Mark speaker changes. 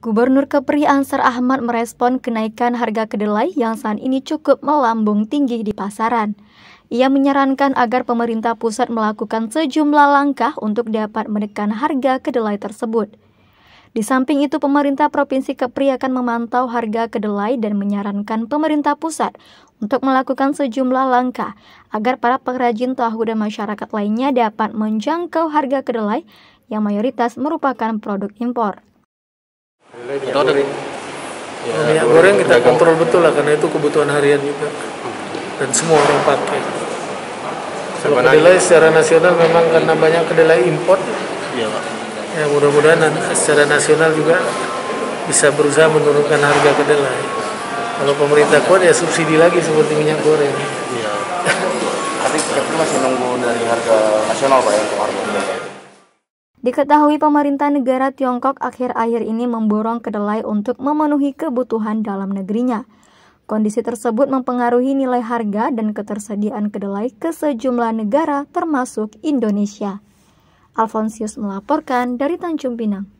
Speaker 1: Gubernur Kepri Ansar Ahmad merespon kenaikan harga kedelai yang saat ini cukup melambung tinggi di pasaran. Ia menyarankan agar pemerintah pusat melakukan sejumlah langkah untuk dapat menekan harga kedelai tersebut. Di samping itu, pemerintah Provinsi Kepri akan memantau harga kedelai dan menyarankan pemerintah pusat untuk melakukan sejumlah langkah agar para pengrajin tahu dan masyarakat lainnya dapat menjangkau harga kedelai yang mayoritas merupakan produk impor.
Speaker 2: Iya, atau ada Ya, minyak goreng, goreng kita kontrol betul lah
Speaker 3: karena itu kebutuhan harian juga dan semua orang pakai. Kalau kedelai secara nasional memang karena banyak kedelai import. Iya, Pak. Ya, mudah-mudahan secara nasional juga bisa berusaha menurunkan harga kedelai. Kalau pemerintah kuat ya subsidi lagi seperti minyak goreng.
Speaker 2: Iya. Tapi kita masih nunggu dari harga nasional Pak ya.
Speaker 1: Diketahui pemerintah negara Tiongkok akhir-akhir ini memborong kedelai untuk memenuhi kebutuhan dalam negerinya. Kondisi tersebut mempengaruhi nilai harga dan ketersediaan kedelai ke sejumlah negara termasuk Indonesia. Alfonsius melaporkan dari Tanjung Pinang.